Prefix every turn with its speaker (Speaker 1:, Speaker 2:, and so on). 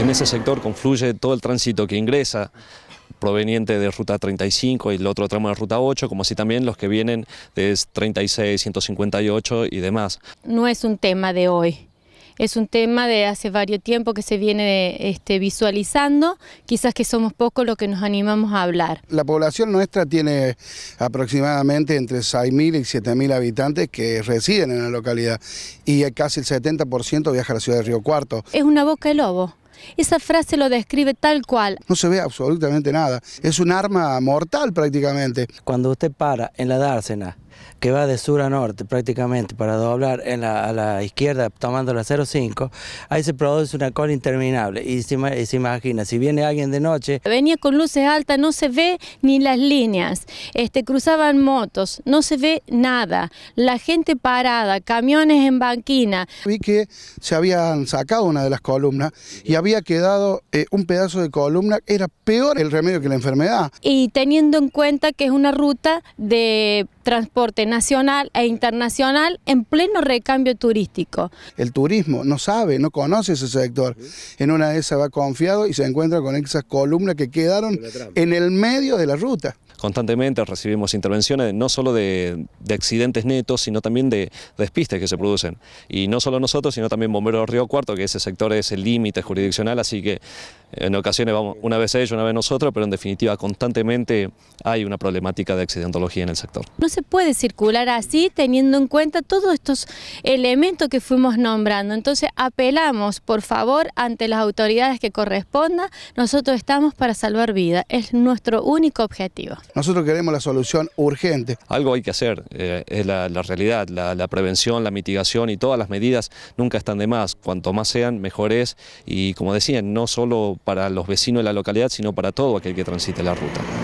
Speaker 1: En ese sector confluye todo el tránsito que ingresa proveniente de Ruta 35 y el otro tramo de Ruta 8, como así también los que vienen de 36, 158 y demás.
Speaker 2: No es un tema de hoy. Es un tema de hace varios tiempo que se viene este, visualizando, quizás que somos pocos los que nos animamos a hablar.
Speaker 3: La población nuestra tiene aproximadamente entre 6.000 y 7.000 habitantes que residen en la localidad y casi el 70% viaja a la ciudad de Río Cuarto.
Speaker 2: Es una boca de lobo. Esa frase lo describe tal cual.
Speaker 3: No se ve absolutamente nada. Es un arma mortal prácticamente. Cuando usted para en la dársena que va de sur a norte prácticamente para doblar a la izquierda tomando la 05, ahí se produce una cola interminable y se, imagina, si viene alguien
Speaker 2: de noche... Venía con luces altas, no se ve ni las líneas, este, cruzaban motos, no se ve nada, la gente parada, camiones en banquina. Vi
Speaker 3: que se habían sacado una de las columnas y había quedado eh, un pedazo de columna, era peor el remedio que la enfermedad.
Speaker 2: Y teniendo en cuenta que es una ruta de transporte nacional e internacional en pleno recambio turístico.
Speaker 3: El turismo no sabe, no conoce ese sector. En una de esas va confiado y se encuentra con esas columnas que quedaron en el medio de la ruta
Speaker 1: constantemente recibimos intervenciones no solo de, accidentes netos, sino también de despistes que se producen. Y no solo nosotros, sino también Bomberos Río Cuarto, que ese sector es el límite jurisdiccional, así que en ocasiones vamos una vez ellos, una vez nosotros, pero en definitiva constantemente hay una problemática de accidentología en el sector.
Speaker 2: No se puede circular así, teniendo en cuenta todos estos elementos que fuimos nombrando. Entonces apelamos, por favor, ante las autoridades que correspondan, nosotros estamos para salvar vidas, es nuestro único objetivo.
Speaker 3: Nosotros queremos la solución urgente.
Speaker 1: Algo hay que hacer, eh, es la, realidad, la, la, prevención, la mitigación y todas las medidas nunca están de más, cuanto más sean, mejor es, y como decían, no solo para los vecinos de la localidad, sino para todo aquel que transite la ruta.